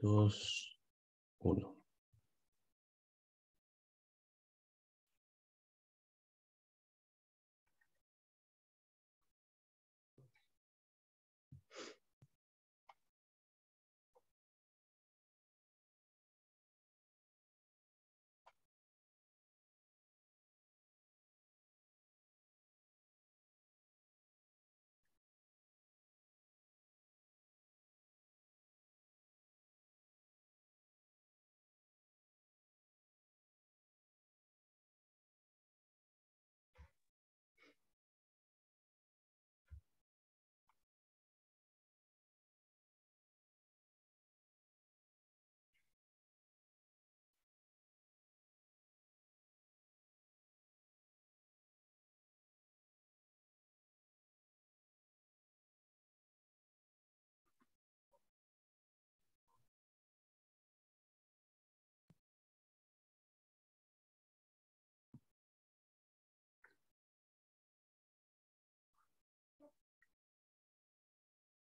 dos, uno.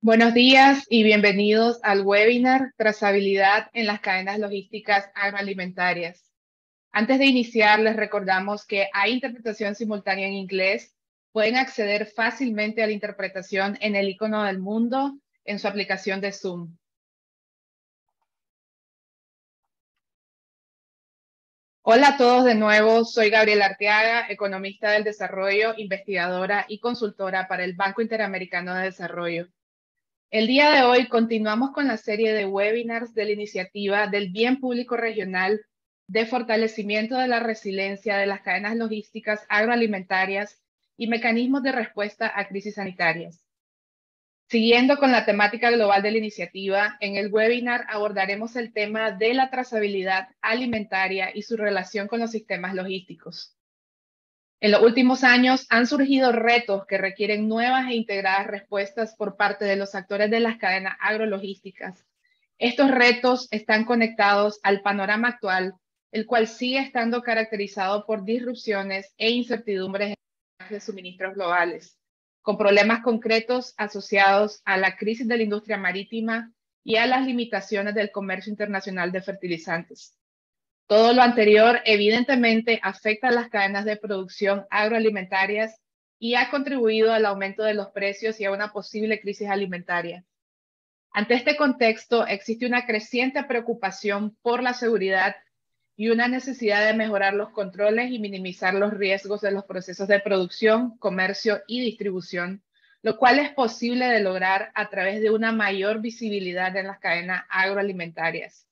Buenos días y bienvenidos al webinar Trazabilidad en las cadenas logísticas agroalimentarias. Antes de iniciar, les recordamos que hay interpretación simultánea en inglés. Pueden acceder fácilmente a la interpretación en el icono del mundo en su aplicación de Zoom. Hola a todos de nuevo, soy Gabriela Arteaga, economista del desarrollo, investigadora y consultora para el Banco Interamericano de Desarrollo. El día de hoy continuamos con la serie de webinars de la iniciativa del Bien Público Regional de Fortalecimiento de la Resiliencia de las Cadenas Logísticas Agroalimentarias y Mecanismos de Respuesta a Crisis Sanitarias. Siguiendo con la temática global de la iniciativa, en el webinar abordaremos el tema de la trazabilidad alimentaria y su relación con los sistemas logísticos. En los últimos años han surgido retos que requieren nuevas e integradas respuestas por parte de los actores de las cadenas agrologísticas. Estos retos están conectados al panorama actual, el cual sigue estando caracterizado por disrupciones e incertidumbres de suministros globales, con problemas concretos asociados a la crisis de la industria marítima y a las limitaciones del comercio internacional de fertilizantes. Todo lo anterior evidentemente afecta a las cadenas de producción agroalimentarias y ha contribuido al aumento de los precios y a una posible crisis alimentaria. Ante este contexto, existe una creciente preocupación por la seguridad y una necesidad de mejorar los controles y minimizar los riesgos de los procesos de producción, comercio y distribución, lo cual es posible de lograr a través de una mayor visibilidad en las cadenas agroalimentarias.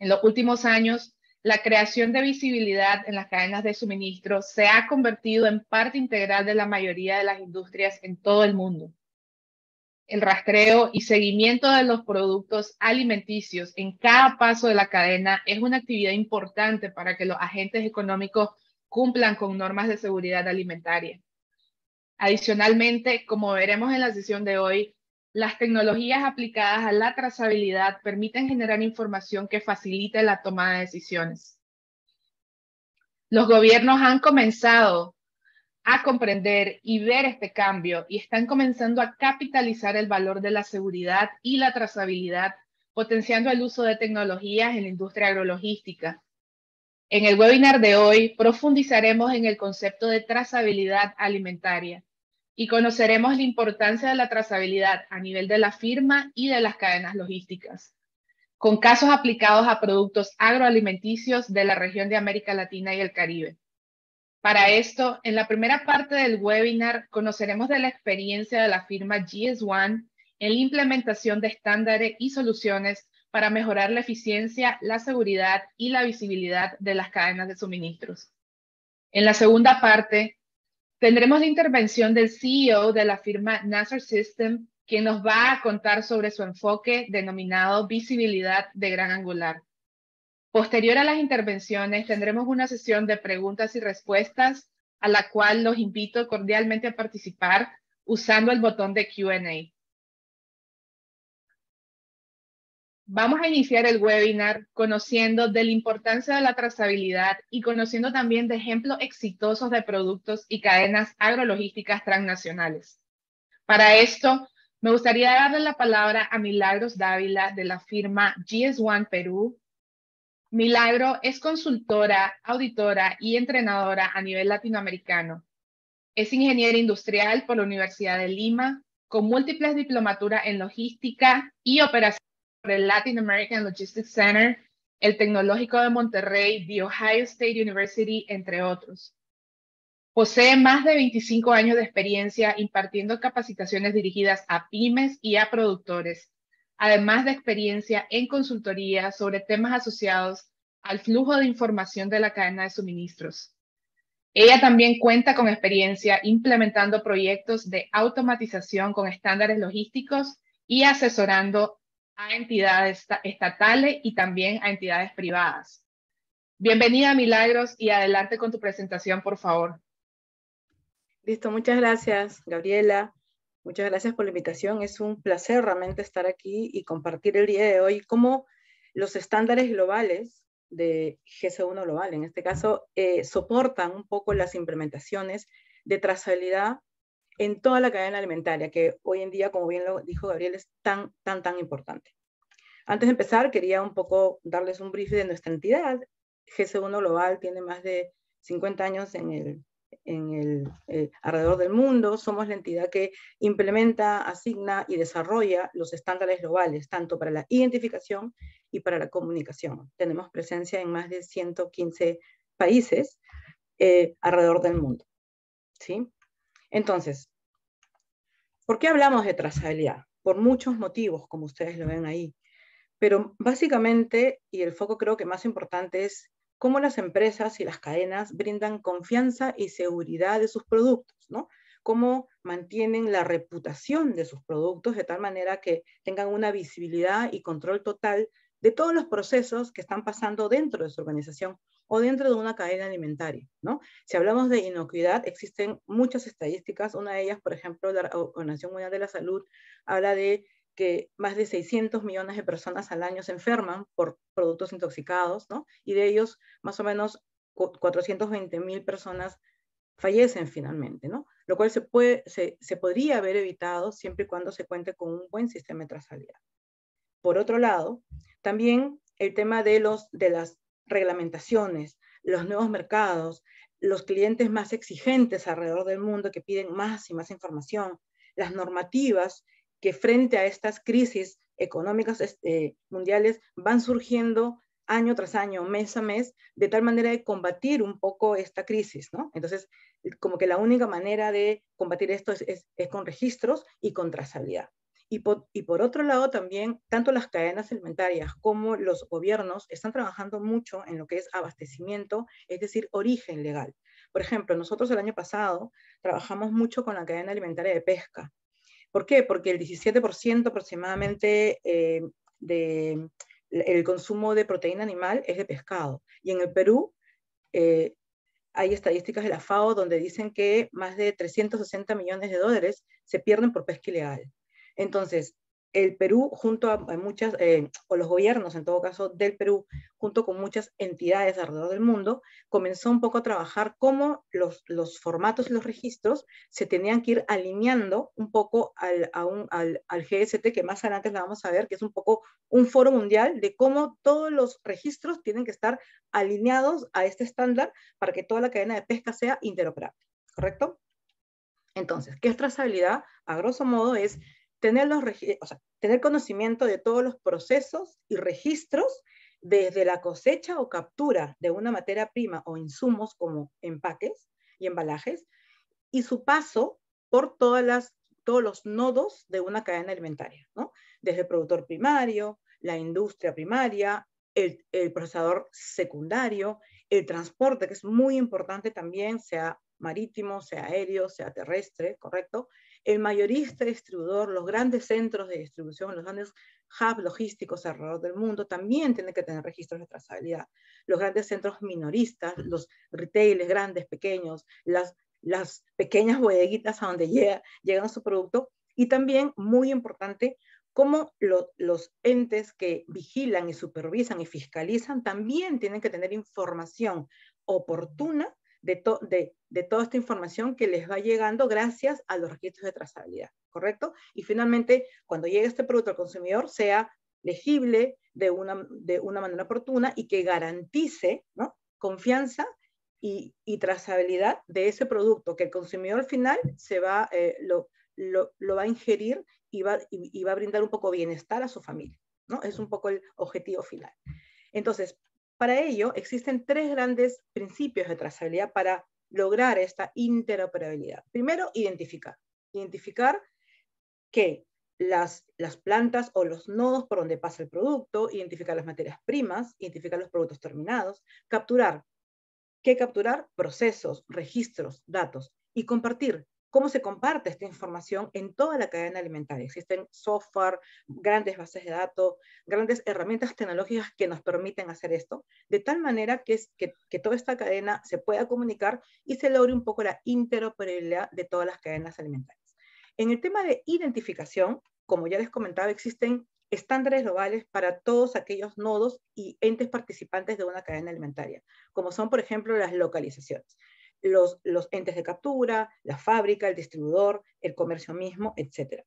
En los últimos años, la creación de visibilidad en las cadenas de suministro se ha convertido en parte integral de la mayoría de las industrias en todo el mundo. El rastreo y seguimiento de los productos alimenticios en cada paso de la cadena es una actividad importante para que los agentes económicos cumplan con normas de seguridad alimentaria. Adicionalmente, como veremos en la sesión de hoy, las tecnologías aplicadas a la trazabilidad permiten generar información que facilite la toma de decisiones. Los gobiernos han comenzado a comprender y ver este cambio y están comenzando a capitalizar el valor de la seguridad y la trazabilidad, potenciando el uso de tecnologías en la industria agrologística. En el webinar de hoy profundizaremos en el concepto de trazabilidad alimentaria y conoceremos la importancia de la trazabilidad a nivel de la firma y de las cadenas logísticas, con casos aplicados a productos agroalimenticios de la región de América Latina y el Caribe. Para esto, en la primera parte del webinar conoceremos de la experiencia de la firma GS1 en la implementación de estándares y soluciones para mejorar la eficiencia, la seguridad y la visibilidad de las cadenas de suministros. En la segunda parte, Tendremos la intervención del CEO de la firma Nasser System, quien nos va a contar sobre su enfoque denominado visibilidad de gran angular. Posterior a las intervenciones, tendremos una sesión de preguntas y respuestas a la cual los invito cordialmente a participar usando el botón de Q&A. Vamos a iniciar el webinar conociendo de la importancia de la trazabilidad y conociendo también de ejemplos exitosos de productos y cadenas agrologísticas transnacionales. Para esto, me gustaría darle la palabra a Milagros Dávila de la firma GS1 Perú. Milagro es consultora, auditora y entrenadora a nivel latinoamericano. Es ingeniera industrial por la Universidad de Lima, con múltiples diplomaturas en logística y operaciones el Latin American Logistics Center, el Tecnológico de Monterrey, The Ohio State University, entre otros. Posee más de 25 años de experiencia impartiendo capacitaciones dirigidas a pymes y a productores, además de experiencia en consultoría sobre temas asociados al flujo de información de la cadena de suministros. Ella también cuenta con experiencia implementando proyectos de automatización con estándares logísticos y asesorando a entidades estatales y también a entidades privadas. Bienvenida, Milagros, y adelante con tu presentación, por favor. Listo, muchas gracias, Gabriela. Muchas gracias por la invitación. Es un placer realmente estar aquí y compartir el día de hoy cómo los estándares globales de gs 1 Global, en este caso, eh, soportan un poco las implementaciones de trazabilidad en toda la cadena alimentaria, que hoy en día, como bien lo dijo Gabriel, es tan, tan, tan importante. Antes de empezar, quería un poco darles un brief de nuestra entidad. g 1 Global tiene más de 50 años en el, en el eh, alrededor del mundo. Somos la entidad que implementa, asigna y desarrolla los estándares globales, tanto para la identificación y para la comunicación. Tenemos presencia en más de 115 países eh, alrededor del mundo. ¿sí? Entonces, ¿por qué hablamos de trazabilidad? Por muchos motivos, como ustedes lo ven ahí. Pero básicamente, y el foco creo que más importante es cómo las empresas y las cadenas brindan confianza y seguridad de sus productos, ¿no? Cómo mantienen la reputación de sus productos de tal manera que tengan una visibilidad y control total de todos los procesos que están pasando dentro de su organización o dentro de una cadena alimentaria. ¿no? Si hablamos de inocuidad, existen muchas estadísticas. Una de ellas, por ejemplo, la Organización Mundial de la Salud habla de que más de 600 millones de personas al año se enferman por productos intoxicados, ¿no? y de ellos más o menos 420 mil personas fallecen finalmente, ¿no? Lo cual se, puede, se, podría haber evitado siempre y cuando se cuente con un buen sistema de trazabilidad. Por otro lado, también el tema de, los, de las reglamentaciones, los nuevos mercados, los clientes más exigentes alrededor del mundo que piden más y más información, las normativas que frente a estas crisis económicas este, mundiales van surgiendo año tras año, mes a mes, de tal manera de combatir un poco esta crisis, ¿no? Entonces, como que la única manera de combatir esto es, es con registros y con trazabilidad. Y por, otro lado también, tanto las cadenas alimentarias como los gobiernos están trabajando mucho en lo que es abastecimiento, es decir, origen legal. Por ejemplo, nosotros el año pasado trabajamos mucho con la cadena alimentaria de pesca. ¿Por qué? Porque el 17% aproximadamente eh, del consumo de proteína animal es de pescado. Y en el Perú eh, hay estadísticas de la FAO donde dicen que más de 360 millones de dólares se pierden por pesca ilegal. Entonces, el Perú, junto a, muchas, eh, o los gobiernos en todo caso del Perú, junto con muchas entidades alrededor del mundo, comenzó un poco a trabajar cómo los, formatos y los registros se tenían que ir alineando un poco al, al, al, GST, que más adelante la vamos a ver, que es un poco un foro mundial de cómo todos los registros tienen que estar alineados a este estándar para que toda la cadena de pesca sea interoperable, ¿correcto? Entonces, ¿qué es trazabilidad? A grosso modo es tener, tener conocimiento de todos los procesos y registros desde la cosecha o captura de una materia prima o insumos como empaques y embalajes y su paso por todas las, todos los nodos de una cadena alimentaria, desde el productor primario, la industria primaria, el, procesador secundario, el transporte, que es muy importante también, sea marítimo, sea aéreo, sea terrestre, ¿correcto? el mayorista distribuidor, los grandes centros de distribución, los grandes hubs logísticos alrededor del mundo también tienen que tener registros de trazabilidad. Los grandes centros minoristas, los retailers grandes, pequeños, las, las pequeñas bodeguitas a donde llega, llegan su producto y también, muy importante, cómo los entes que vigilan y supervisan y fiscalizan también tienen que tener información oportuna de, de, toda esta información que les va llegando gracias a los requisitos de trazabilidad, ¿correcto? Y finalmente, cuando llegue este producto al consumidor, sea legible de una, de una manera oportuna y que garantice confianza y, trazabilidad de ese producto, que el consumidor final se va, eh, lo, lo, va a ingerir y va, y va a brindar un poco bienestar a su familia, ¿no? Es un poco el objetivo final. Entonces, para ello, existen tres grandes principios de trazabilidad para lograr esta interoperabilidad. Primero, identificar. Identificar que las, las, plantas o los nodos por donde pasa el producto, identificar las materias primas, identificar los productos terminados, capturar. ¿Qué capturar? Procesos, registros, datos y compartir cómo se comparte esta información en toda la cadena alimentaria. Existen software, grandes bases de datos, grandes herramientas tecnológicas que nos permiten hacer esto, de tal manera que, toda esta cadena se pueda comunicar y se logre un poco la interoperabilidad de todas las cadenas alimentarias. En el tema de identificación, como ya les comentaba, existen estándares globales para todos aquellos nodos y entes participantes de una cadena alimentaria, como son, por ejemplo, las localizaciones los, entes de captura, la fábrica, el distribuidor, el comercio mismo, etc.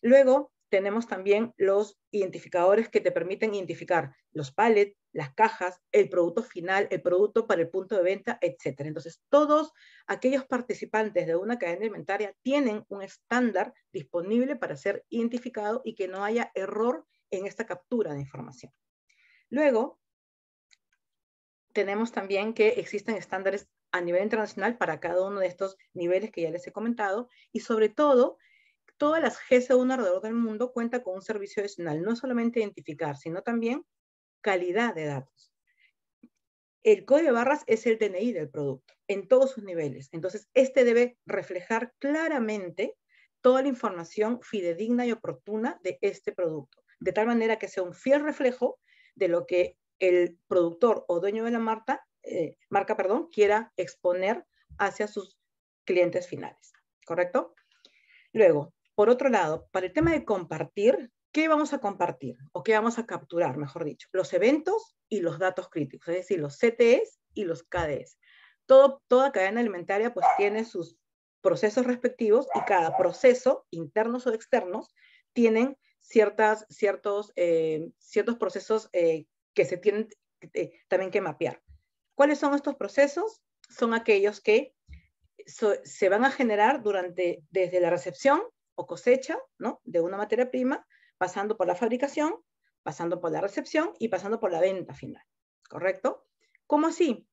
Luego tenemos también los identificadores que te permiten identificar los pallets, las cajas, el producto final, el producto para el punto de venta, etc. Entonces, todos aquellos participantes de una cadena alimentaria tienen un estándar disponible para ser identificado y que no haya error en esta captura de información. Luego, tenemos también que existen estándares a nivel internacional para cada uno de estos niveles que ya les he comentado y sobre todo todas las gs 1 alrededor del mundo cuenta con un servicio adicional, no solamente identificar, sino también calidad de datos. El código de barras es el DNI del producto en todos sus niveles. Entonces, este debe reflejar claramente toda la información fidedigna y oportuna de este producto, de tal manera que sea un fiel reflejo de lo que el productor o dueño de la marca eh, marca perdón, quiera exponer hacia sus clientes finales, ¿correcto? Luego, por otro lado, para el tema de compartir, ¿qué vamos a compartir o qué vamos a capturar, mejor dicho? Los eventos y los datos críticos, es decir, los CTEs y los KDEs. toda cadena alimentaria pues tiene sus procesos respectivos y cada proceso, internos o externos, tienen ciertas, ciertos, eh, ciertos procesos eh, que se tienen también que mapear. ¿Cuáles son estos procesos? Son aquellos que se van a generar durante, desde la recepción o cosecha de una materia prima, pasando por la fabricación, pasando por la recepción y pasando por la venta final. ¿Correcto? ¿Cómo así?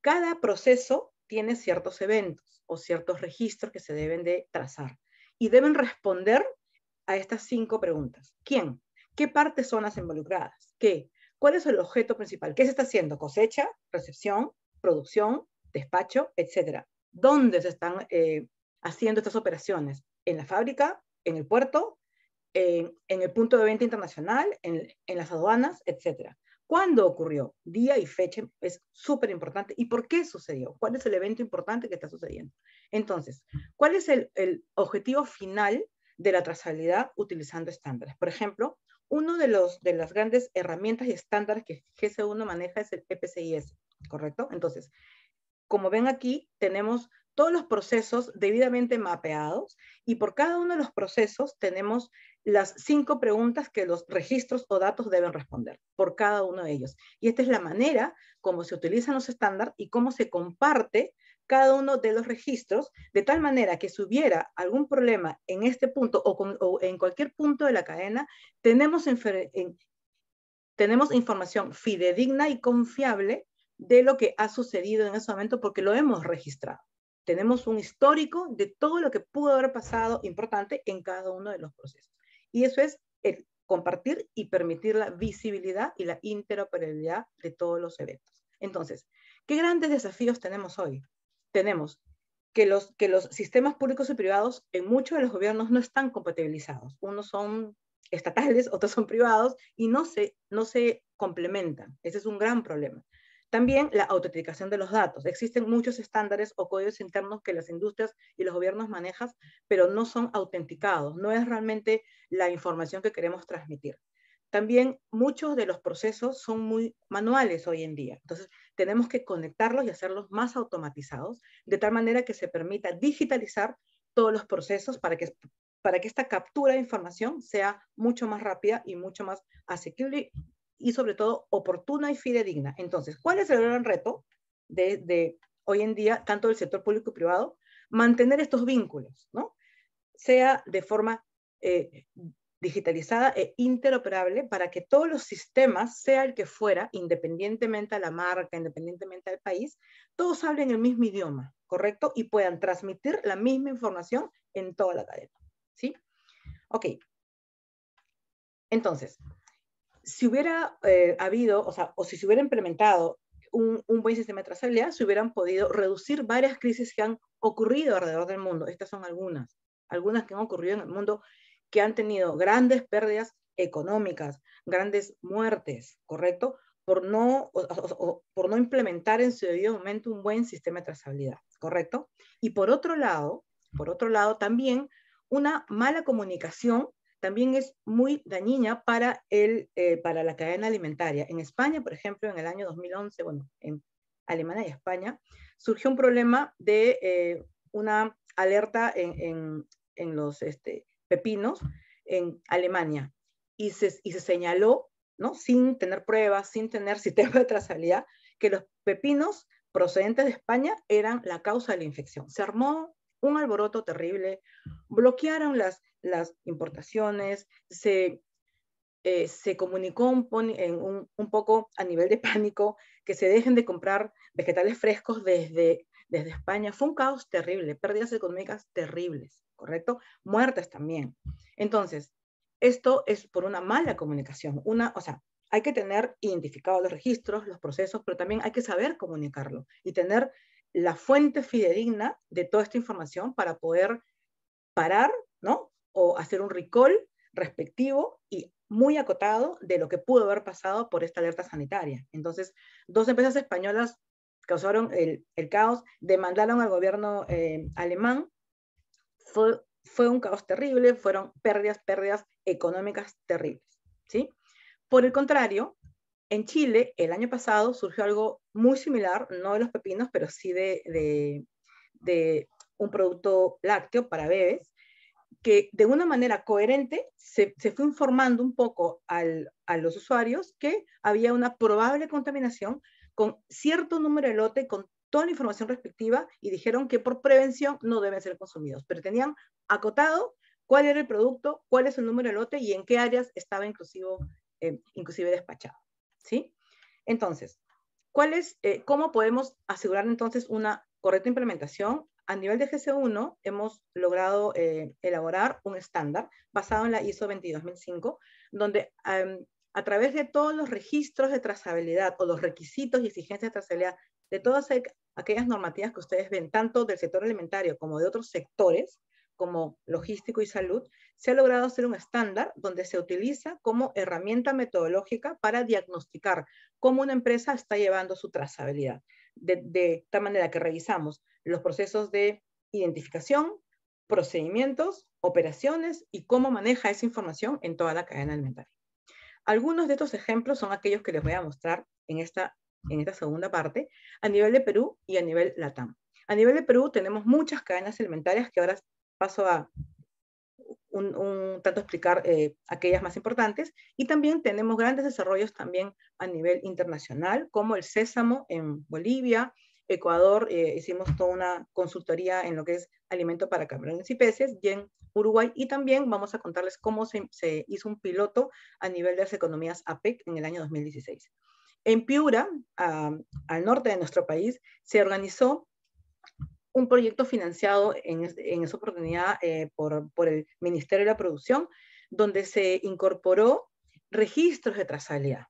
Cada proceso tiene ciertos eventos o ciertos registros que se deben de trazar y deben responder a estas cinco preguntas. ¿Quién? ¿Qué partes son las involucradas? ¿Qué? ¿Cuál es el objeto principal? ¿Qué se está haciendo? Cosecha, recepción, producción, despacho, etcétera. ¿Dónde se están eh, haciendo estas operaciones? ¿En la fábrica? ¿En el puerto? En, el punto de venta internacional? ¿En, las aduanas? Etcétera. ¿Cuándo ocurrió? Día y fecha es súper importante. ¿Y por qué sucedió? ¿Cuál es el evento importante que está sucediendo? Entonces, ¿cuál es el objetivo final de la trazabilidad utilizando estándares? Por ejemplo, uno de, los, de las grandes herramientas y estándares que gs 1 maneja es el EPCIS, ¿correcto? Entonces, como ven aquí, tenemos todos los procesos debidamente mapeados y por cada uno de los procesos tenemos las cinco preguntas que los registros o datos deben responder por cada uno de ellos. Y esta es la manera como se utilizan los estándares y cómo se comparte cada uno de los registros, de tal manera que si hubiera algún problema en este punto o, en cualquier punto de la cadena, tenemos, tenemos información fidedigna y confiable de lo que ha sucedido en ese momento porque lo hemos registrado. Tenemos un histórico de todo lo que pudo haber pasado importante en cada uno de los procesos. Y eso es compartir y permitir la visibilidad y la interoperabilidad de todos los eventos. Entonces, ¿qué grandes desafíos tenemos hoy? tenemos que los, que los sistemas públicos y privados en muchos de los gobiernos no están compatibilizados. Unos son estatales, otros son privados y no se, no se complementan. Ese es un gran problema. También la autenticación de los datos. Existen muchos estándares o códigos internos que las industrias y los gobiernos manejan, pero no son autenticados, no es realmente la información que queremos transmitir. También muchos de los procesos son muy manuales hoy en día. Entonces, tenemos que conectarlos y hacerlos más automatizados, de tal manera que se permita digitalizar todos los procesos para que, para que esta captura de información sea mucho más rápida y mucho más asequible y sobre todo oportuna y fidedigna. Entonces, ¿cuál es el gran reto de, hoy en día, tanto del sector público privado? Mantener estos vínculos, ¿no? Sea de forma eh, digitalizada e interoperable para que todos los sistemas, sea el que fuera, independientemente a la marca, independientemente al país, todos hablen el mismo idioma, ¿correcto? Y puedan transmitir la misma información en toda la cadena, ¿sí? Ok. Entonces, si hubiera eh, habido, o sea, o si se hubiera implementado un, un, buen sistema de trazabilidad, se hubieran podido reducir varias crisis que han ocurrido alrededor del mundo. Estas son algunas, algunas que han ocurrido en el mundo que han tenido grandes pérdidas económicas, grandes muertes, ¿correcto? Por no, por no implementar en su debido momento un buen sistema de trazabilidad, ¿correcto? Y por otro lado, por otro lado también una mala comunicación también es muy dañina para, el, eh, para la cadena alimentaria. En España, por ejemplo, en el año 2011, bueno, en Alemania y España, surgió un problema de eh, una alerta en, los este, pepinos en Alemania y se, señaló, ¿no? sin tener pruebas, sin tener sistema de trazabilidad, que los pepinos procedentes de España eran la causa de la infección. Se armó un alboroto terrible, bloquearon las, las importaciones, se, eh, se comunicó un, un, un, poco a nivel de pánico que se dejen de comprar vegetales frescos desde, desde España. Fue un caos terrible, pérdidas económicas terribles. ¿correcto? Muertes también. Entonces, esto es por una mala comunicación, una, o sea, hay que tener identificados los registros, los procesos, pero también hay que saber comunicarlo y tener la fuente fidedigna de toda esta información para poder parar, ¿no? O hacer un recall respectivo y muy acotado de lo que pudo haber pasado por esta alerta sanitaria. Entonces, dos empresas españolas causaron el, caos, demandaron al gobierno eh, alemán fue, un caos terrible, fueron pérdidas, pérdidas económicas terribles. ¿sí? Por el contrario, en Chile el año pasado surgió algo muy similar, no de los pepinos, pero sí de, un producto lácteo para bebés, que de una manera coherente se, fue informando un poco a los usuarios que había una probable contaminación con cierto número de lote, con toda la información respectiva y dijeron que por prevención no deben ser consumidos, pero tenían acotado cuál era el producto, cuál es el número de lote y en qué áreas estaba inclusivo, eh, inclusive despachado. ¿sí? Entonces, ¿cuál es, eh, ¿cómo podemos asegurar entonces una correcta implementación? A nivel de GC1 hemos logrado eh, elaborar un estándar basado en la ISO 22005, donde a través de todos los registros de trazabilidad o los requisitos y exigencias de trazabilidad de todas aquellas normativas que ustedes ven, tanto del sector alimentario como de otros sectores, como logístico y salud, se ha logrado hacer un estándar donde se utiliza como herramienta metodológica para diagnosticar cómo una empresa está llevando su trazabilidad. De, de tal manera que revisamos los procesos de identificación, procedimientos, operaciones y cómo maneja esa información en toda la cadena alimentaria. Algunos de estos ejemplos son aquellos que les voy a mostrar en esta en esta segunda parte, a nivel de Perú y a nivel LATAM. A nivel de Perú tenemos muchas cadenas alimentarias que ahora paso a un, tanto explicar eh, aquellas más importantes y también tenemos grandes desarrollos también a nivel internacional como el sésamo en Bolivia, Ecuador eh, hicimos toda una consultoría en lo que es alimento para camarones y peces y en Uruguay y también vamos a contarles cómo se hizo un piloto a nivel de las economías APEC en el año 2016. En Piura, al norte de nuestro país, se organizó un proyecto financiado en, esa oportunidad eh, por, el Ministerio de la Producción, donde se incorporó registros de trazabilidad.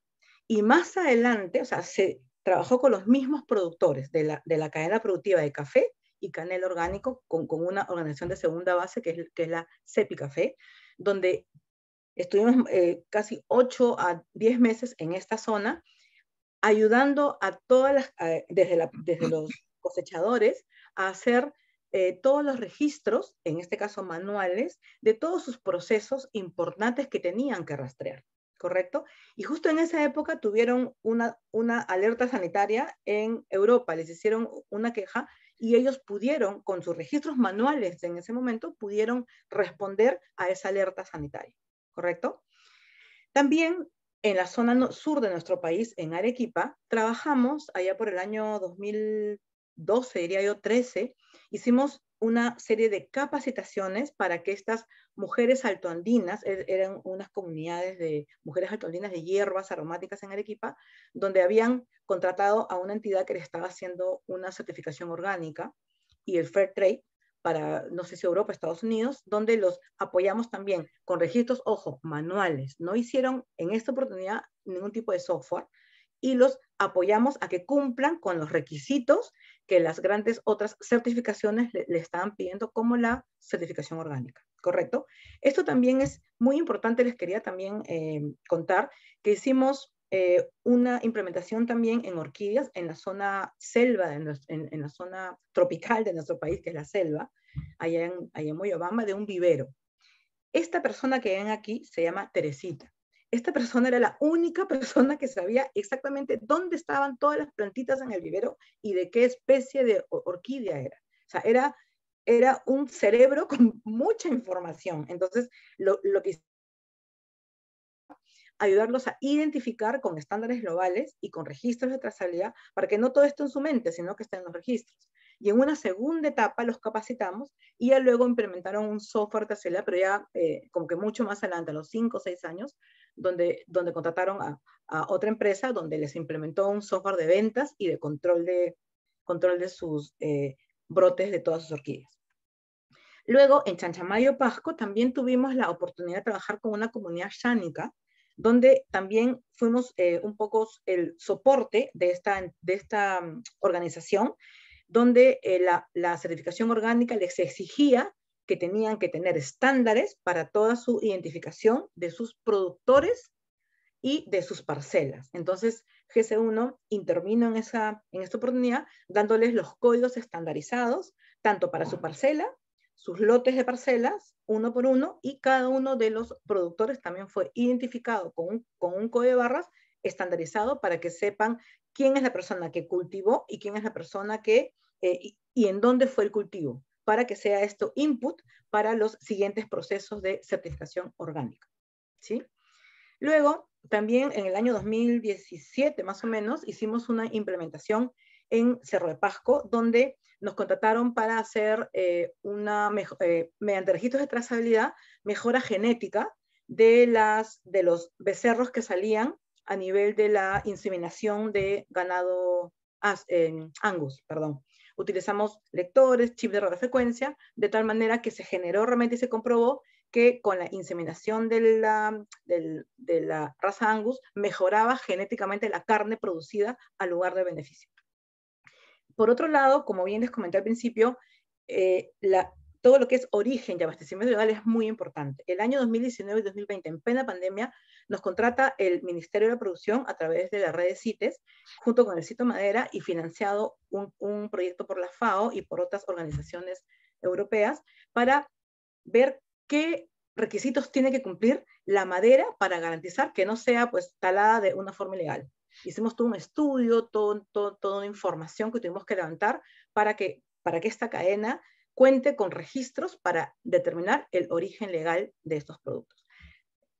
Y más adelante, o sea, se trabajó con los mismos productores de la, cadena productiva de café y canela orgánico con, una organización de segunda base que es, que es la CEPI Café, donde estuvimos eh, casi 8 a 10 meses en esta zona ayudando a todas las, eh, desde, desde los cosechadores a hacer eh, todos los registros, en este caso manuales, de todos sus procesos importantes que tenían que rastrear, ¿correcto? Y justo en esa época tuvieron una, una alerta sanitaria en Europa, les hicieron una queja y ellos pudieron, con sus registros manuales en ese momento, pudieron responder a esa alerta sanitaria, ¿correcto? También en la zona sur de nuestro país, en Arequipa, trabajamos allá por el año 2012, diría yo 13, hicimos una serie de capacitaciones para que estas mujeres altoandinas, er, eran unas comunidades de mujeres altoandinas de hierbas aromáticas en Arequipa, donde habían contratado a una entidad que les estaba haciendo una certificación orgánica y el Fair Trade, para, no sé si Europa, Estados Unidos, donde los apoyamos también con registros, ojo, manuales. No hicieron en esta oportunidad ningún tipo de software y los apoyamos a que cumplan con los requisitos que las grandes otras certificaciones le, estaban pidiendo, como la certificación orgánica, ¿correcto? Esto también es muy importante, les quería también eh, contar que hicimos eh, una implementación también en orquídeas, en la zona selva, en, la zona tropical de nuestro país, que es la selva, allá en, allá Moyobamba, de un vivero. Esta persona que ven aquí se llama Teresita. Esta persona era la única persona que sabía exactamente dónde estaban todas las plantitas en el vivero y de qué especie de orquídea era. O sea, era, un cerebro con mucha información. Entonces, lo, lo que ayudarlos a identificar con estándares globales y con registros de trazabilidad para que no todo esto en su mente, sino que esté en los registros y en una segunda etapa los capacitamos y ya luego implementaron un software Tesla, pero ya eh, como que mucho más adelante, a los 5 o 6 años, donde, donde contrataron a, otra empresa donde les implementó un software de ventas y de control de, control de sus eh, brotes de todas sus orquídeas. Luego, en Chanchamayo, Pasco, también tuvimos la oportunidad de trabajar con una comunidad shánica, donde también fuimos eh, un poco el soporte de esta, de esta mm, organización donde eh, la, certificación orgánica les exigía que tenían que tener estándares para toda su identificación de sus productores y de sus parcelas. Entonces, GC1 intervino en, esa, esta oportunidad dándoles los códigos estandarizados, tanto para su parcela, sus lotes de parcelas, uno por uno, y cada uno de los productores también fue identificado con con un código de barras estandarizado para que sepan quién es la persona que cultivó y quién es la persona que eh, y, en dónde fue el cultivo, para que sea esto input para los siguientes procesos de certificación orgánica. ¿sí? Luego, también en el año 2017 más o menos, hicimos una implementación en Cerro de Pasco, donde nos contrataron para hacer eh, una, eh, mediante registros de trazabilidad, mejora genética de, las, de los becerros que salían a nivel de la inseminación de ganado angus. Perdón. Utilizamos lectores, chip de radiofrecuencia, de tal manera que se generó realmente y se comprobó que con la inseminación de la, de, la raza angus mejoraba genéticamente la carne producida al lugar de beneficio. Por otro lado, como bien les comenté al principio, eh, la, todo lo que es origen y abastecimiento legal es muy importante. El año 2019 y 2020, en plena pandemia, nos contrata el Ministerio de la Producción a través de la red de CITES, junto con el Cito Madera, y financiado un, proyecto por la FAO y por otras organizaciones europeas para ver qué requisitos tiene que cumplir la madera para garantizar que no sea pues talada de una forma ilegal. Hicimos todo un estudio, toda una información que tuvimos que levantar para que, para que esta cadena cuente con registros para determinar el origen legal de estos productos.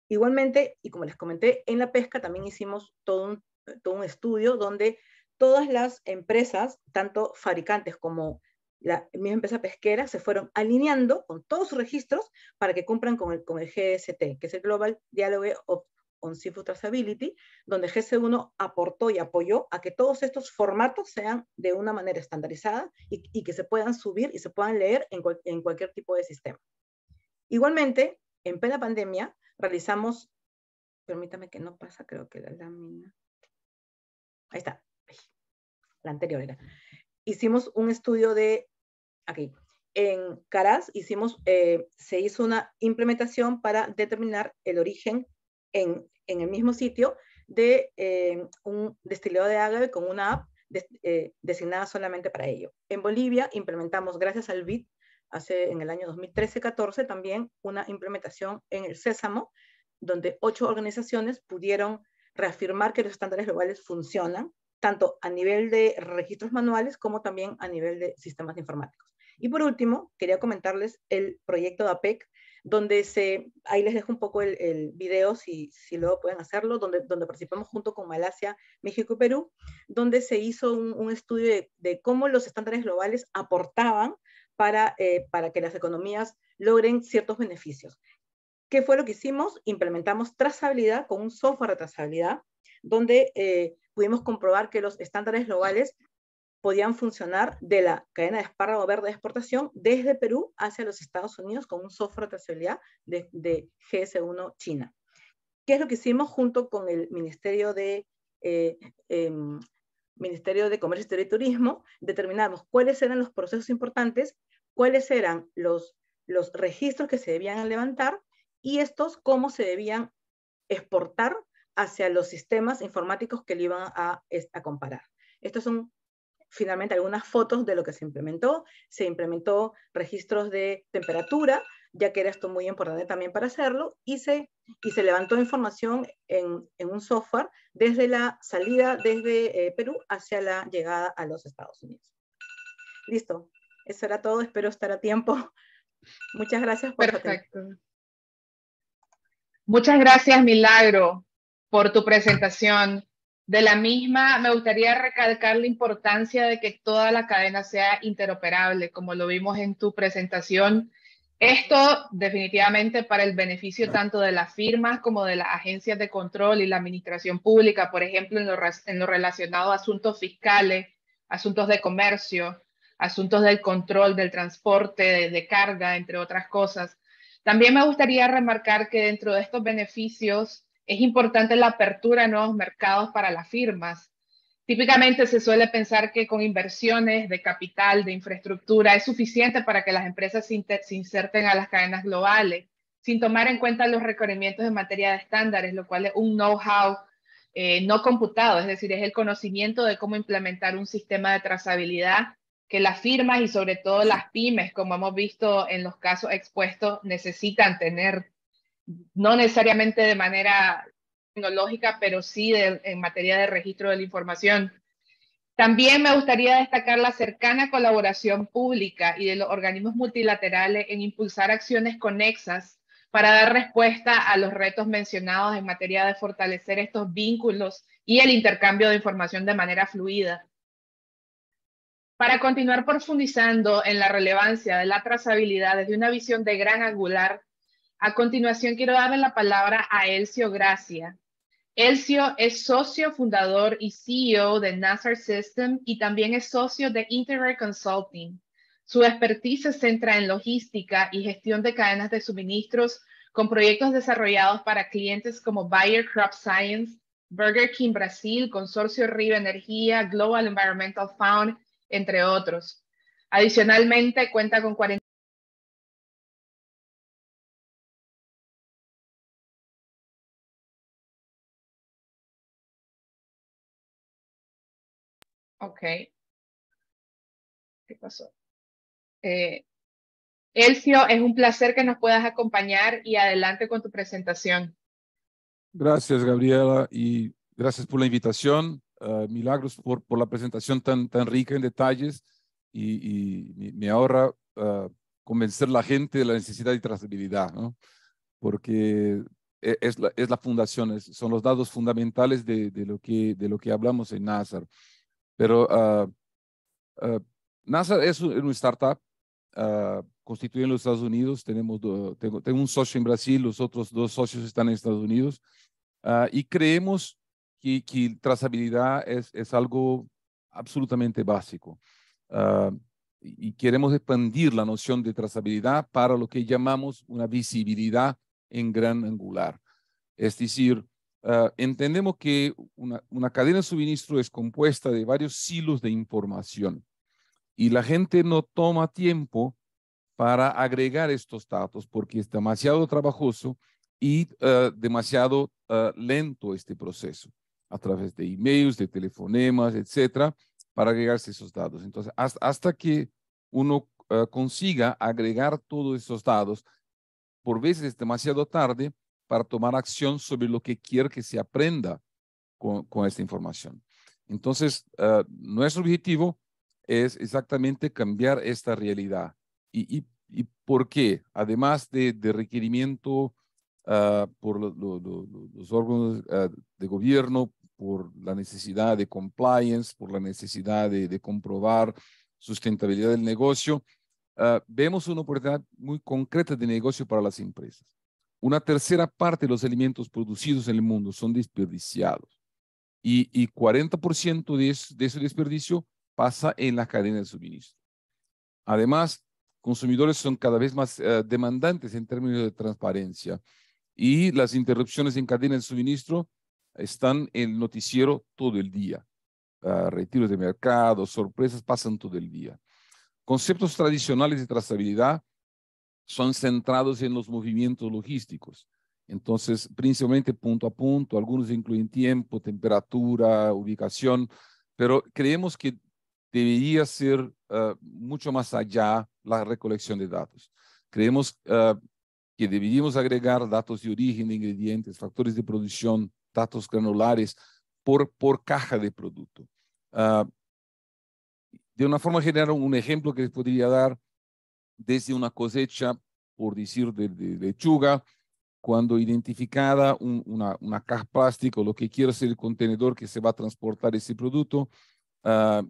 Igualmente, y como les comenté, en la pesca también hicimos todo un, todo un estudio donde todas las empresas, tanto fabricantes como la misma empresa pesquera, se fueron alineando con todos sus registros para que cumplan con el, con el GST, que es el Global Dialogue of on Seafood Traceability, donde GC1 aportó y apoyó a que todos estos formatos sean de una manera estandarizada y, que se puedan subir y se puedan leer en, cualquier tipo de sistema. Igualmente, en plena pandemia, realizamos, permítame que no pasa, creo que la lámina, ahí está, la anterior era, hicimos un estudio de, aquí, en Caras hicimos, eh, se hizo una implementación para determinar el origen en, el mismo sitio de eh, un destilado de agave con una app eh, designada solamente para ello. En Bolivia implementamos, gracias al BID, hace en el año 2013-14 también una implementación en el Sésamo, donde ocho organizaciones pudieron reafirmar que los estándares globales funcionan, tanto a nivel de registros manuales como también a nivel de sistemas informáticos. Y por último, quería comentarles el proyecto de APEC donde se, ahí les dejo un poco el, video, si, si, luego pueden hacerlo, donde, participamos junto con Malasia, México y Perú, donde se hizo un, estudio de, cómo los estándares globales aportaban eh, para, que las economías logren ciertos beneficios. ¿Qué fue lo que hicimos? Implementamos trazabilidad con un software de trazabilidad, donde eh, pudimos comprobar que los estándares globales podían funcionar de la cadena de espárrago verde de exportación desde Perú hacia los Estados Unidos con un software de trazabilidad de, GS1 China. ¿Qué es lo que hicimos junto con el Ministerio de, eh, em, Ministerio de Comercio Exterior y Turismo? Determinamos cuáles eran los procesos importantes, cuáles eran los, los registros que se debían levantar y estos cómo se debían exportar hacia los sistemas informáticos que le iban a, a comparar. Estos son finalmente algunas fotos de lo que se implementó. Se implementó registros de temperatura, ya que era esto muy importante también para hacerlo, y se, y se levantó información en, un software desde la salida desde eh, Perú hacia la llegada a los Estados Unidos. Listo, eso era todo, espero estar a tiempo. Muchas gracias por Perfecto. Muchas gracias, Milagro, por tu presentación. De la misma, me gustaría recalcar la importancia de que toda la cadena sea interoperable, como lo vimos en tu presentación. Esto definitivamente para el beneficio tanto de las firmas como de las agencias de control y la administración pública, por ejemplo, en lo, relacionado a asuntos fiscales, asuntos de comercio, asuntos del control del transporte, de carga, entre otras cosas. También me gustaría remarcar que dentro de estos beneficios es importante la apertura a nuevos mercados para las firmas. Típicamente se suele pensar que con inversiones de capital, de infraestructura, es suficiente para que las empresas se, inserten a las cadenas globales, sin tomar en cuenta los requerimientos en materia de estándares, lo cual es un know-how eh, no computado, es decir, es el conocimiento de cómo implementar un sistema de trazabilidad que las firmas y sobre todo las pymes, como hemos visto en los casos expuestos, necesitan tener no necesariamente de manera tecnológica, pero sí en materia de registro de la información. También me gustaría destacar la cercana colaboración pública y de los organismos multilaterales en impulsar acciones conexas para dar respuesta a los retos mencionados en materia de fortalecer estos vínculos y el intercambio de información de manera fluida. Para continuar profundizando en la relevancia de la trazabilidad desde una visión de gran angular, a continuación, quiero darle la palabra a Elcio Gracia. Elcio es socio fundador y CEO de Nazar System y también es socio de Interior Consulting. Su expertise se centra en logística y gestión de cadenas de suministros con proyectos desarrollados para clientes como Bayer Crop Science, Burger King Brasil, Consorcio Riva Energía, Global Environmental Fund, entre otros. Adicionalmente, cuenta con 40 Ok. ¿Qué pasó? Eh, Elcio, es un placer que nos puedas acompañar y adelante con tu presentación. Gracias, Gabriela, y gracias por la invitación. Ah, milagros por, la presentación tan, tan rica en detalles y, me ahorra ah, convencer a la gente de la necesidad de trazabilidad, porque e, es la, es la fundación, son los datos fundamentales de, de, lo que, de lo que hablamos en Nazar. Pero ah, ah, NASA es una startup ah, constituida en los Estados Unidos. Tenemos tengo, tengo, un socio en Brasil, los otros dos socios están en Estados Unidos. y creemos que, que trazabilidad es, es, algo absolutamente básico. y queremos expandir la noción de trazabilidad para lo que llamamos una visibilidad en gran angular. Es decir, Ah, entendemos que una, cadena de suministro es compuesta de varios silos de información y la gente no toma tiempo para agregar estos datos porque es demasiado trabajoso y ah, demasiado ah, lento este proceso a través de emails, de telefonemas, etcétera, para agregarse esos datos. Entonces, hasta que uno consiga agregar todos esos datos, por veces es demasiado tarde para tomar acción sobre lo que quiere que se aprenda con, esta información. Entonces, ah, nuestro objetivo es exactamente cambiar esta realidad. ¿Y, por qué? Además de, requerimiento ah, por los órganos ah, de gobierno, por la necesidad de compliance, por la necesidad de comprobar sustentabilidad del negocio, vemos una oportunidad muy concreta de negocio para las empresas. Una tercera parte de los alimentos producidos en el mundo son desperdiciados y, 40% de, ese desperdicio pasa en la cadena de suministro. Además, consumidores son cada vez más eh, demandantes en términos de transparencia y las interrupciones en cadena de suministro están en el noticiero todo el día. Ah, retiros de mercado, sorpresas pasan todo el día. Conceptos tradicionales de trazabilidad son centrados en los movimientos logísticos. Entonces, principalmente punto a punto, algunos incluyen tiempo, temperatura, ubicación, pero creemos que debería ser ah, mucho más allá la recolección de datos. Creemos ah, que deberíamos agregar datos de origen de ingredientes, factores de producción, datos granulares por, por caja de producto. Ah, de una forma general, un ejemplo que les podría dar desde una cosecha, por decir, de, lechuga, cuando identificada una, una, caja plástica o lo que quiera ser el contenedor que se va a transportar ese producto, ah,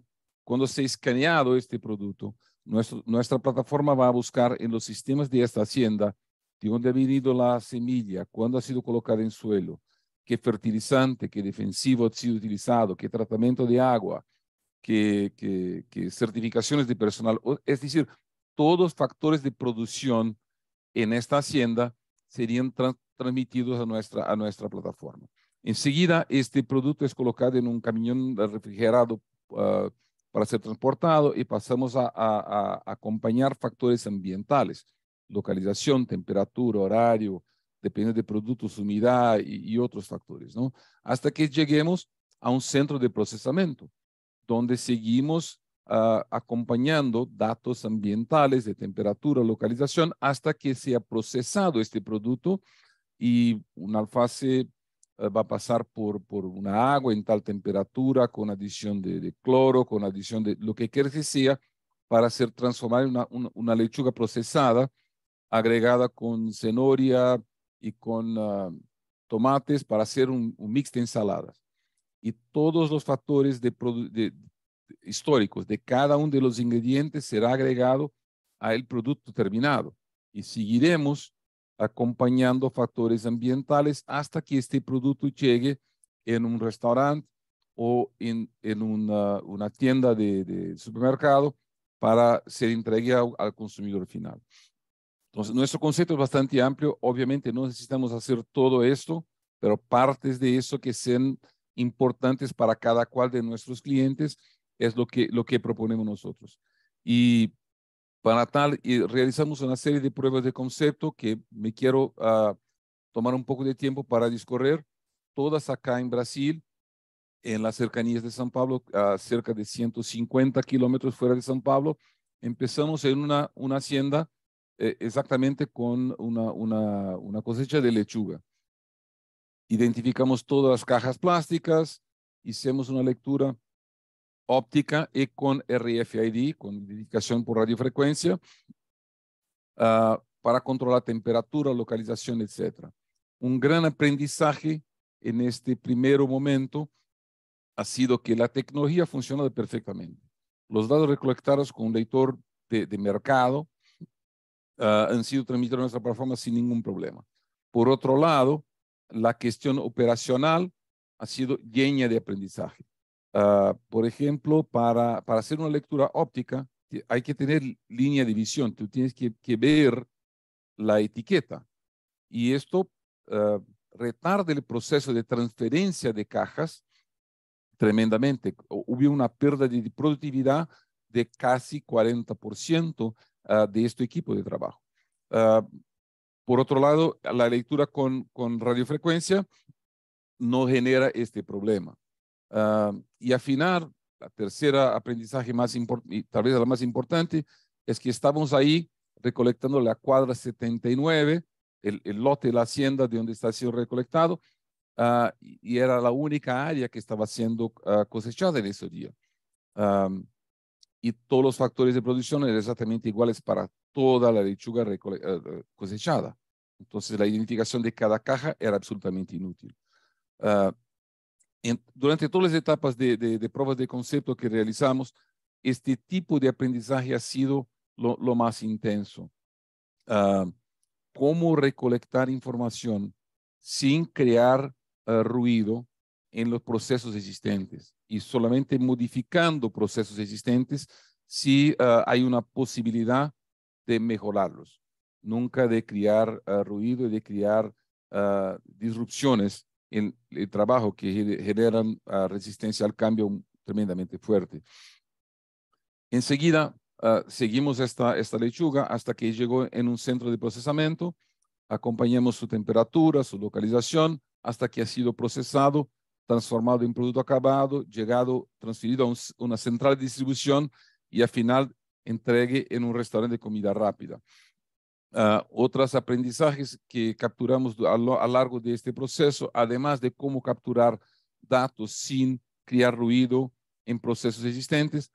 cuando se ha escaneado este producto, nuestra plataforma va a buscar en los sistemas de esta hacienda de dónde ha venido la semilla, cuándo ha sido colocada en suelo, qué fertilizante, qué defensivo ha sido utilizado, qué tratamiento de agua, qué certificaciones de personal. Es decir, todos los factores de producción en esta hacienda serían transmitidos a nuestra, a nuestra plataforma. Enseguida, este producto es colocado en un camión refrigerado ah, para ser transportado y pasamos a, acompañar factores ambientales, localización, temperatura, horario, depende de productos, humedad y, y otros factores, ¿no? Hasta que lleguemos a un centro de procesamiento, donde seguimos Ah, acompañando datos ambientales de temperatura, localización, hasta que sea procesado este producto y una fase eh, va a pasar por, por una agua en tal temperatura, con adición de, cloro, con adición de lo que quiera que sea, para ser transformar en una, lechuga procesada, agregada con cenoria y con ah, tomates para hacer un, mix de ensaladas. Y todos los factores de, de, históricos de cada uno de los ingredientes será agregado al producto terminado y seguiremos acompañando factores ambientales hasta que este producto llegue en un restaurante o en, una, tienda de, supermercado para ser entregue al consumidor final. Entonces, nuestro concepto es bastante amplio. Obviamente no necesitamos hacer todo esto, pero partes de eso que sean importantes para cada cual de nuestros clientes es lo que, lo que proponemos nosotros. Y para tal, realizamos una serie de pruebas de concepto que me quiero ah, tomar un poco de tiempo para discorrer, todas acá en Brasil, en las cercanías de San Pablo, a cerca de 150 kilómetros fuera de San Pablo. Empezamos en una, una hacienda eh, exactamente con una, una, una, cosecha de lechuga. Identificamos todas las cajas plásticas, hicimos una lectura óptica y con RFID, con identificación por radiofrecuencia, ah, para controlar temperatura, localización, etc. Un gran aprendizaje en este primer momento ha sido que la tecnología funciona perfectamente. Los datos recolectados con un lector de, mercado ah, han sido transmitidos a nuestra plataforma sin ningún problema. Por otro lado, la cuestión operacional ha sido llena de aprendizaje. Ah, por ejemplo, para, para, hacer una lectura óptica, hay que tener línea de visión. Tú tienes que, que ver la etiqueta. Y esto ah, retarda el proceso de transferencia de cajas tremendamente. Hubo una pérdida de productividad de casi 40% ah, de este equipo de trabajo. por otro lado, la lectura con, con radiofrecuencia no genera este problema. Ah, y afinar, la tercera aprendizaje más importante, tal vez la más importante, es que estábamos ahí recolectando la cuadra 79, el, lote de la hacienda de donde está siendo recolectado, ah, y, era la única área que estaba siendo ah, cosechada en ese día. y todos los factores de producción eran exactamente iguales para toda la lechuga cosechada. Entonces la identificación de cada caja era absolutamente inútil durante todas las etapas de, pruebas de concepto que realizamos, este tipo de aprendizaje ha sido lo, más intenso. Ah, cómo recolectar información sin crear ah, ruido en los procesos existentes y solamente modificando procesos existentes si ah, hay una posibilidad de mejorarlos, nunca de crear ruido y de crear disrupciones el, el trabajo que generan ah, resistencia al cambio tremendamente fuerte. Enseguida ah, seguimos esta, esta lechuga hasta que llegó en un centro de procesamiento, acompañamos su temperatura, su localización, hasta que ha sido procesado, transformado en producto acabado, llegado, transferido a una central de distribución y al final entregue en un restaurante de comida rápida otras ah, otros aprendizajes que capturamos a lo largo de este proceso, además de cómo capturar datos sin crear ruido en procesos existentes,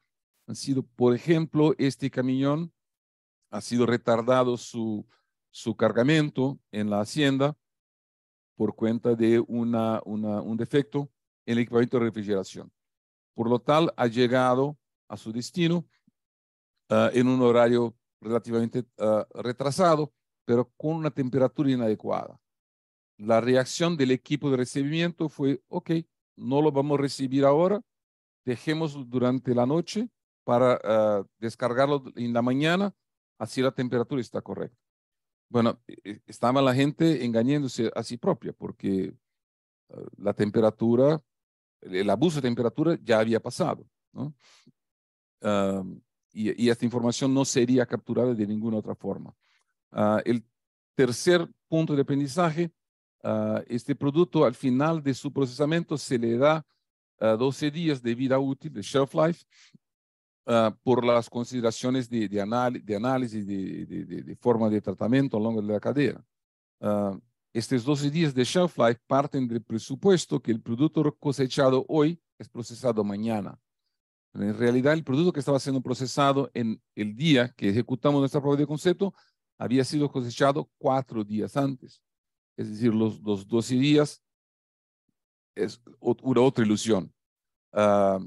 han sido, por ejemplo, este camión ha sido retardado su, su cargamento en la hacienda por cuenta de una, una, un defecto en el equipamiento de refrigeración. Por lo tal, ha llegado a su destino ah, en un horario relativamente ah, retrasado, pero con una temperatura inadecuada. La reacción del equipo de recibimiento fue, ok, no lo vamos a recibir ahora, dejemos durante la noche para ah, descargarlo en la mañana, así la temperatura está correcta. Bueno, e, e, estaba la gente engañándose a sí propia porque ah, la temperatura, el abuso de temperatura ya había pasado. ¿no? y, esta información no sería capturada de ninguna otra forma. Ah, el tercer punto de aprendizaje, ah, este producto al final de su procesamiento se le da 12 ah, días de vida útil, de shelf life, por las consideraciones de, análisis, de, de, forma de tratamiento a lo largo de la cadena. estos 12 días de shelf life parten del presupuesto que el producto cosechado hoy es procesado mañana. En realidad, el producto que estaba siendo procesado en el día que ejecutamos nuestra prueba de concepto había sido cosechado cuatro días antes. Es decir, los, 12 días es una otra ilusión. Ah,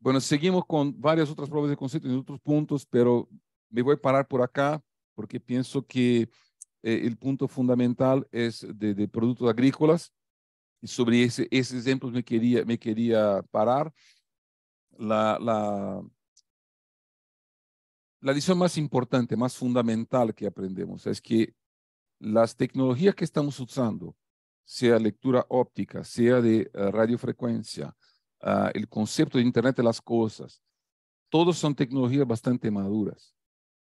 bueno, seguimos con varias otras pruebas de concepto en otros puntos, pero me voy a parar por acá porque pienso que eh, el punto fundamental es de, de productos agrícolas y sobre ese, ese ejemplo me quería, me quería parar la, la, la lección más importante, más fundamental que aprendemos es que las tecnologías que estamos usando, sea lectura óptica, sea de eh, radiofrecuencia, ah, el concepto de Internet de las Cosas, todos son tecnologías bastante maduras.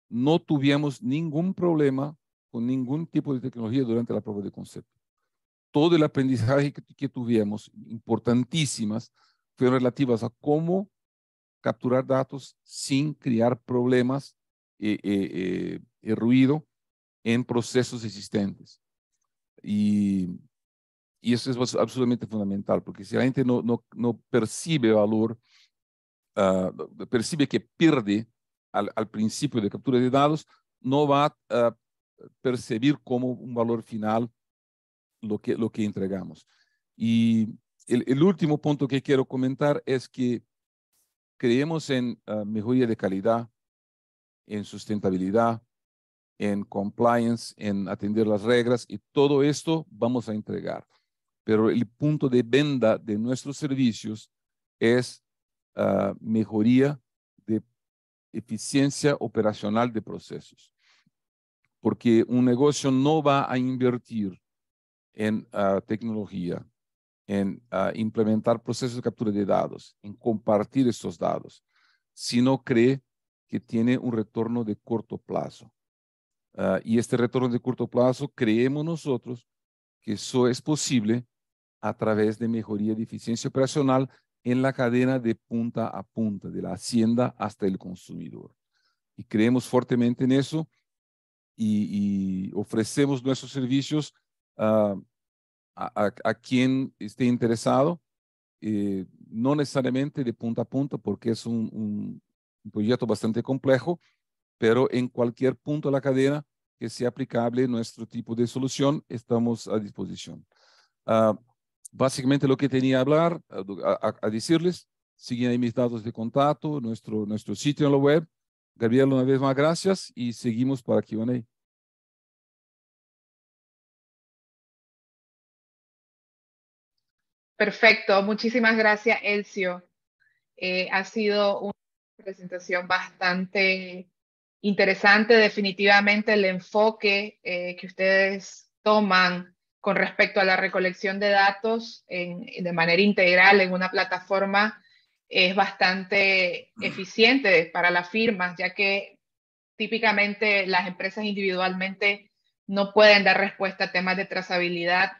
No tuvimos ningún problema con ningún tipo de tecnología durante la prueba de concepto. Todo el aprendizaje que tuvimos, importantísimas, fueron relativas a cómo capturar datos sin crear problemas eh, eh, eh, eh ruido en procesos existentes. Y, eso es absolutamente fundamental, porque si la gente no, percibe valor, ah, percibe que pierde al, principio de captura de datos, no va a percibir como un valor final lo que, lo que entregamos. Y el, último punto que quiero comentar es que creemos en ah, mejoría de calidad, en sustentabilidad, en compliance, en atender las reglas y todo esto vamos a entregar. Pero el punto de venda de nuestros servicios es ah, mejoría de eficiencia operacional de procesos. Porque un negocio no va a invertir en ah, tecnología, en ah, implementar procesos de captura de datos, en compartir esos datos, si no cree que tiene un retorno de corto plazo. Ah, y este retorno de corto plazo creemos nosotros que eso es posible a través de mejoría de eficiencia operacional en la cadena de punta a punta, de la hacienda hasta el consumidor. Y creemos fuertemente en eso y, ofrecemos nuestros servicios a ah, a, quien esté interesado, eh, no necesariamente de punta a punta, porque es un, proyecto bastante complejo, pero en cualquier punto de la cadena que sea aplicable nuestro tipo de solución, estamos a disposición. Ah, básicamente lo que tenía a hablar, a, decirles, siguen ahí mis datos de contacto, nuestro, nuestro sitio en la web. Gabriel, una vez más, gracias y seguimos para QA. Perfecto, muchísimas gracias, Elcio. Eh, ha sido una presentación bastante interesante, definitivamente el enfoque eh, que ustedes toman con respecto a la recolección de datos de manera integral en una plataforma es bastante eficiente para las firmas, ya que típicamente las empresas individualmente no pueden dar respuesta a temas de trazabilidad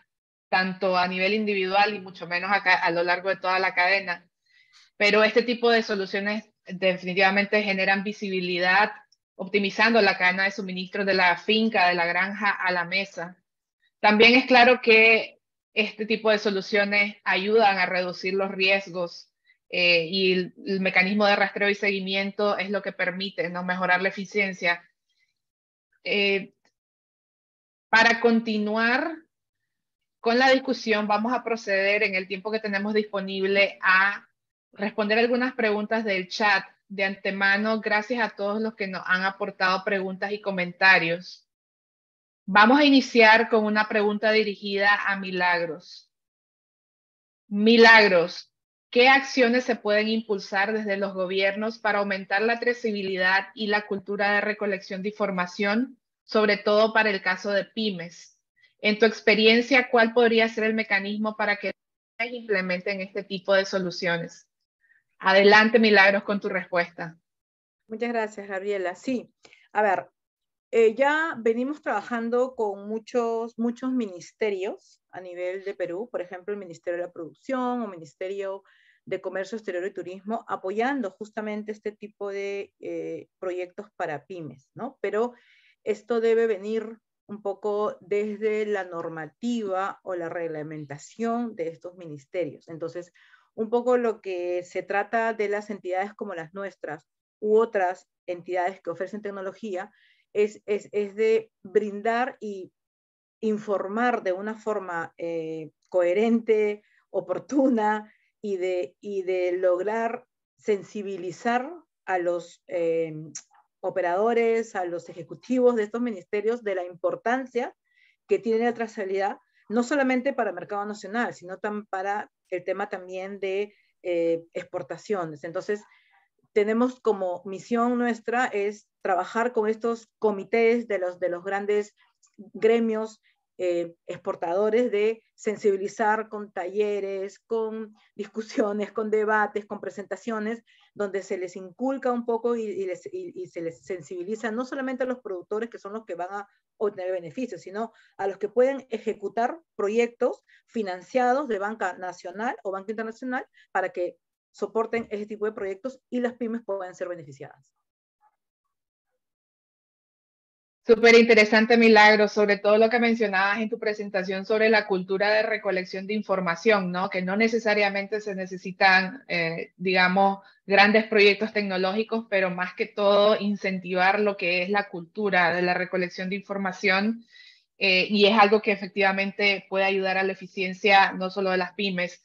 tanto a nivel individual y mucho menos a lo largo de toda la cadena. Pero este tipo de soluciones definitivamente generan visibilidad, optimizando la cadena de suministro de la finca, de la granja a la mesa. También es claro que este tipo de soluciones ayudan a reducir los riesgos eh, y el, mecanismo de rastreo y seguimiento es lo que permite ¿no? mejorar la eficiencia. Eh, para continuar con la discusión vamos a proceder en el tiempo que tenemos disponible a responder algunas preguntas del chat. De antemano, gracias a todos los que nos han aportado preguntas y comentarios. Vamos a iniciar con una pregunta dirigida a Milagros. Milagros, ¿qué acciones se pueden impulsar desde los gobiernos para aumentar la trazabilidad y la cultura de recolección de información, sobre todo para el caso de pymes? En tu experiencia, ¿cuál podría ser el mecanismo para que implementen este tipo de soluciones? Adelante, Milagros, con tu respuesta. Muchas gracias, Gabriela. Sí, a ver, eh, ya venimos trabajando con muchos, muchos ministerios a nivel de Perú, por ejemplo, el Ministerio de la Producción o Ministerio de Comercio Exterior y Turismo, apoyando justamente este tipo de eh, proyectos para pymes, ¿no? Pero esto debe venir un poco desde la normativa o la reglamentación de estos ministerios. Entonces, un poco lo que se trata de las entidades como las nuestras u otras entidades que ofrecen tecnología es, de brindar y informar de una forma eh, coherente, oportuna y de, y de lograr sensibilizar a los eh, operadores, a los ejecutivos de estos ministerios de la importancia que tiene la trazabilidad, no solamente para el mercado nacional, sino también para el tema también de eh, exportaciones. Entonces, tenemos como misión nuestra es trabajar con estos comités de los, de los grandes gremios eh, exportadores de sensibilizar con talleres, con discusiones, con debates, con presentaciones, donde se les inculca un poco y, y, se les sensibiliza no solamente a los productores que son los que van a obtener beneficios, sino a los que pueden ejecutar proyectos financiados de banca nacional o banca internacional para que soporten ese tipo de proyectos y las pymes puedan ser beneficiadas. Súper interesante, Milagro, sobre todo lo que mencionabas en tu presentación sobre la cultura de recolección de información, ¿no? Que no necesariamente se necesitan, eh, digamos, grandes proyectos tecnológicos, pero más que todo incentivar lo que es la cultura de la recolección de información eh, y es algo que efectivamente puede ayudar a la eficiencia no solo de las pymes.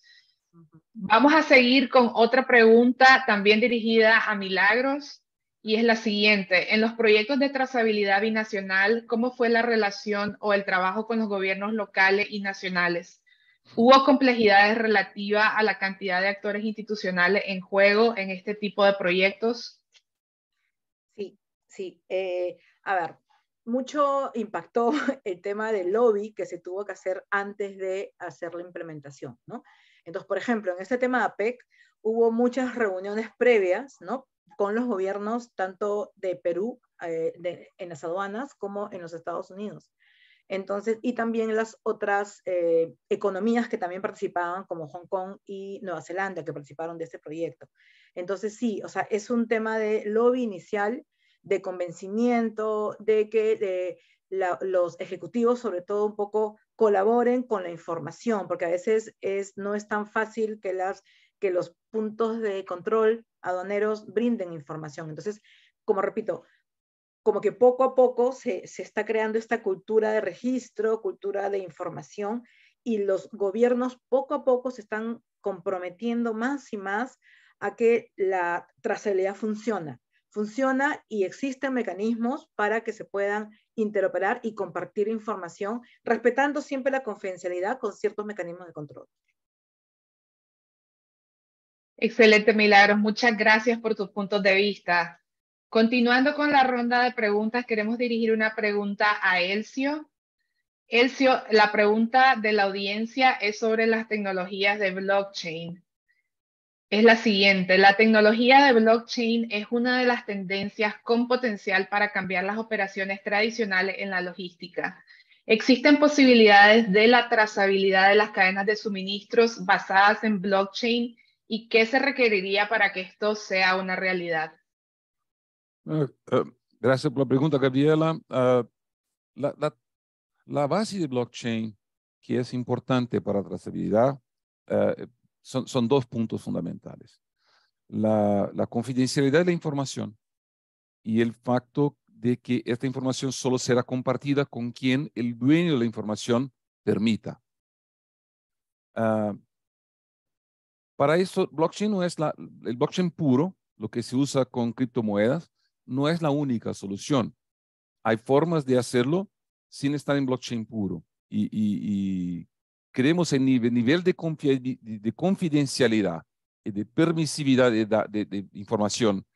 Vamos a seguir con otra pregunta también dirigida a Milagros y es la siguiente. En los proyectos de trazabilidad binacional, ¿cómo fue la relación o el trabajo con los gobiernos locales y nacionales? ¿Hubo complejidades relativas a la cantidad de actores institucionales en juego en este tipo de proyectos? Sí, sí. Eh, a ver, mucho impactó el tema del lobby que se tuvo que hacer antes de hacer la implementación, ¿no? Entonces, por ejemplo, en este tema de APEC hubo muchas reuniones previas, ¿no? con los gobiernos tanto de Perú eh, en las aduanas como en los Estados Unidos. Entonces, y también las otras eh, economías que también participaban, como Hong Kong y Nueva Zelanda, que participaron de este proyecto. Entonces, sí, o sea, es un tema de lobby inicial, de convencimiento, de que los ejecutivos, sobre todo, un poco colaboren con la información, porque a veces es, no es tan fácil que, las, que los puntos de control aduaneros brinden información. Entonces, como repito, como que poco a poco se, se, está creando esta cultura de registro, cultura de información, y los gobiernos poco a poco se están comprometiendo más y más a que la trazabilidad funciona. Funciona y existen mecanismos para que se puedan interoperar y compartir información, respetando siempre la confidencialidad con ciertos mecanismos de control. Excelente, Milagros. Muchas gracias por tus puntos de vista. Continuando con la ronda de preguntas, queremos dirigir una pregunta a Elcio. Elcio, la pregunta de la audiencia es sobre las tecnologías de blockchain. Es la siguiente, la tecnología de blockchain es una de las tendencias con potencial para cambiar las operaciones tradicionales en la logística. ¿Existen posibilidades de la trazabilidad de las cadenas de suministros basadas en blockchain y qué se requeriría para que esto sea una realidad? Eh, eh, gracias por la pregunta, Gabriela. Ah, la, base de blockchain, que es importante para la trazabilidad, eh, son, son, dos puntos fundamentales. La, confidencialidad de la información y el facto de que esta información solo será compartida con quien el dueño de la información permita. Ah, para eso, blockchain no es la, el blockchain puro, lo que se usa con criptomonedas, no es la única solución. Hay formas de hacerlo sin estar en blockchain puro. Y, creemos en nivel, de, confidencialidad y de permisividad de, información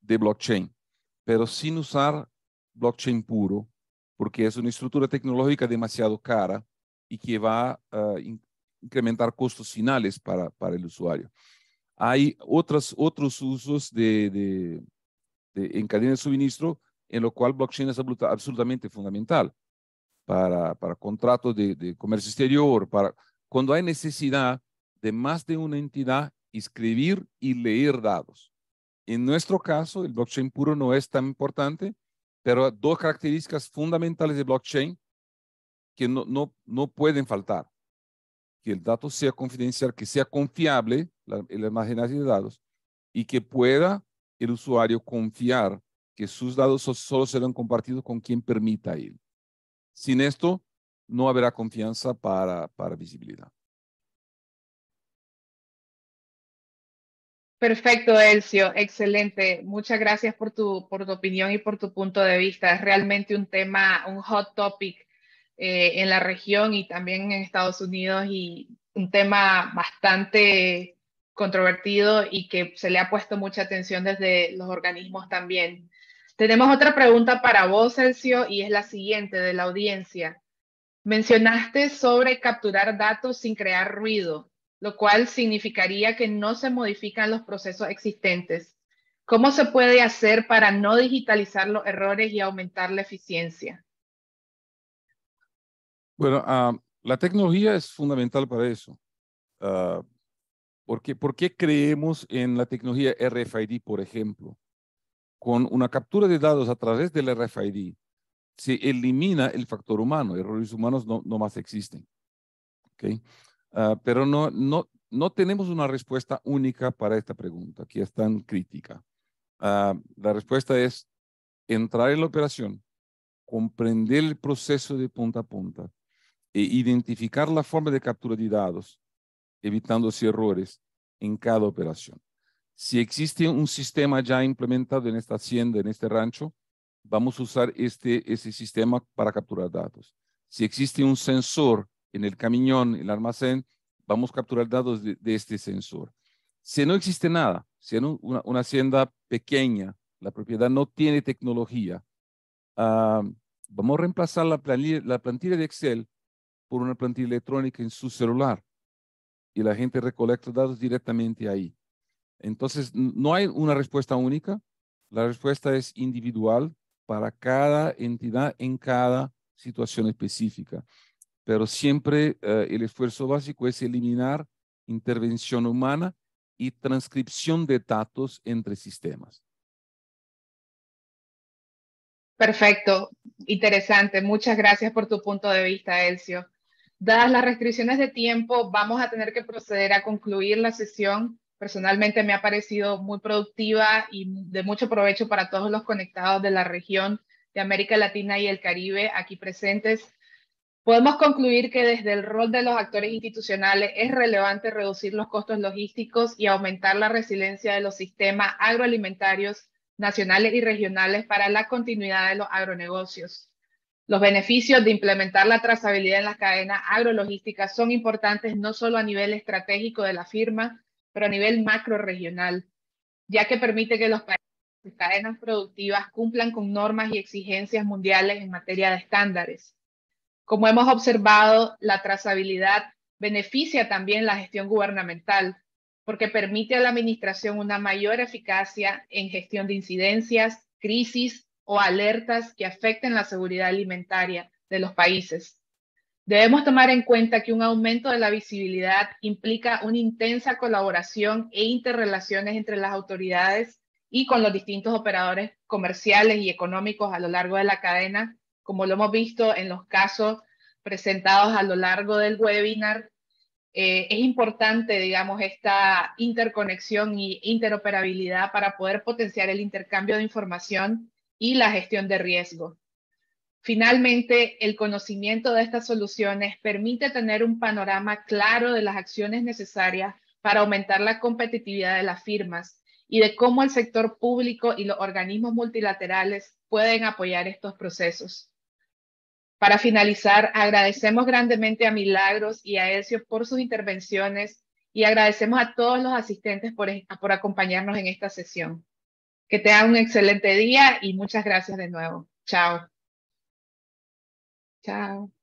de blockchain, pero sin usar blockchain puro, porque es una estructura tecnológica demasiado cara y que va ah, incrementar costos finales para, para el usuario. Hay otras, otros usos de, de, en cadena de suministro en lo cual blockchain es absolutamente fundamental para, para contratos de, de, comercio exterior, para cuando hay necesidad de más de una entidad escribir y leer datos. En nuestro caso, el blockchain puro no es tan importante, pero dos características fundamentales de blockchain que no, no, no pueden faltar que el dato sea confidencial, que sea confiable la, el de datos y que pueda el usuario confiar que sus datos solo serán compartidos con quien permita ir. él. Sin esto, no habrá confianza para, para visibilidad. Perfecto, Elcio. Excelente. Muchas gracias por tu, por tu opinión y por tu punto de vista. Es realmente un tema, un hot topic eh, en la región y también en Estados Unidos y un tema bastante controvertido y que se le ha puesto mucha atención desde los organismos también. Tenemos otra pregunta para vos, Celcio, y es la siguiente de la audiencia. Mencionaste sobre capturar datos sin crear ruido, lo cual significaría que no se modifican los procesos existentes. ¿Cómo se puede hacer para no digitalizar los errores y aumentar la eficiencia? Bueno, ah, la tecnología es fundamental para eso. Ah, porque, ¿Por qué creemos en la tecnología RFID, por ejemplo? Con una captura de datos a través del RFID, se elimina el factor humano. Errores humanos no, no más existen. Ah, pero no, no, no tenemos una respuesta única para esta pregunta, que es tan crítica. la respuesta es entrar en la operación, comprender el proceso de punta a punta, e identificar la forma de captura de datos, evitando así errores en cada operación. Si existe un sistema ya implementado en esta hacienda, en este rancho, vamos a usar este, ese sistema para capturar datos. Si existe un sensor en el camión, en el almacén, vamos a capturar datos de, este sensor. Si no existe nada, si es una, hacienda pequeña, la propiedad no tiene tecnología, ah, vamos a reemplazar la la plantilla de Excel por una plantilla electrónica en su celular y la gente recolecta datos directamente ahí. Entonces, no hay una respuesta única, la respuesta es individual para cada entidad en cada situación específica. Pero siempre eh, el esfuerzo básico es eliminar intervención humana y transcripción de datos entre sistemas. Perfecto, interesante. Muchas gracias por tu punto de vista, Elcio. Dadas las restricciones de tiempo, vamos a tener que proceder a concluir la sesión. Personalmente me ha parecido muy productiva y de mucho provecho para todos los conectados de la región de América Latina y el Caribe aquí presentes. Podemos concluir que desde el rol de los actores institucionales es relevante reducir los costos logísticos y aumentar la resiliencia de los sistemas agroalimentarios nacionales y regionales para la continuidad de los agronegocios. Los beneficios de implementar la trazabilidad en la cadena agrologística son importantes no solo a nivel estratégico de la firma, pero a nivel macro-regional, ya que permite que los países y cadenas productivas cumplan con normas y exigencias mundiales en materia de estándares. Como hemos observado, la trazabilidad beneficia también la gestión gubernamental, porque permite a la administración una mayor eficacia en gestión de incidencias, crisis o alertas que afecten la seguridad alimentaria de los países. Debemos tomar en cuenta que un aumento de la visibilidad implica una intensa colaboración e interrelaciones entre las autoridades y con los distintos operadores comerciales y económicos a lo largo de la cadena, como lo hemos visto en los casos presentados a lo largo del webinar. Eh, es importante, digamos, esta interconexión y interoperabilidad para poder potenciar el intercambio de información y la gestión de riesgo. Finalmente, el conocimiento de estas soluciones permite tener un panorama claro de las acciones necesarias para aumentar la competitividad de las firmas y de cómo el sector público y los organismos multilaterales pueden apoyar estos procesos. Para finalizar, agradecemos grandemente a Milagros y a Elcio por sus intervenciones y agradecemos a todos los asistentes por acompañarnos en esta sesión. Que te hagan un excelente día y muchas gracias de nuevo. Chao. Chao.